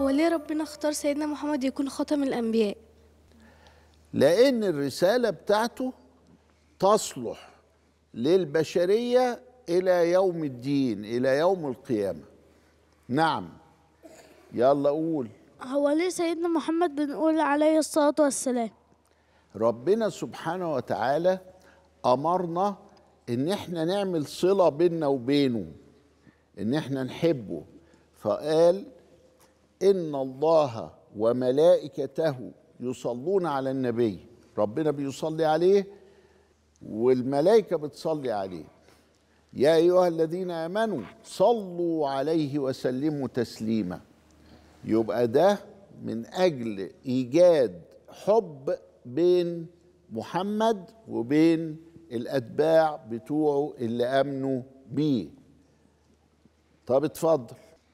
هو ليه ربنا اختار سيدنا محمد يكون خاتم الأنبياء؟ لأن الرسالة بتاعته تصلح للبشرية إلى يوم الدين إلى يوم القيامة نعم يلا قول هو ليه سيدنا محمد بنقول عليه الصلاة والسلام ربنا سبحانه وتعالى أمرنا إن إحنا نعمل صلة بيننا وبينه إن إحنا نحبه فقال ان الله وملائكته يصلون على النبي ربنا بيصلي عليه والملائكه بتصلي عليه يا ايها الذين امنوا صلوا عليه وسلموا تسليما يبقى ده من اجل ايجاد حب بين محمد وبين الاتباع بتوعه اللي امنوا بيه طب اتفضل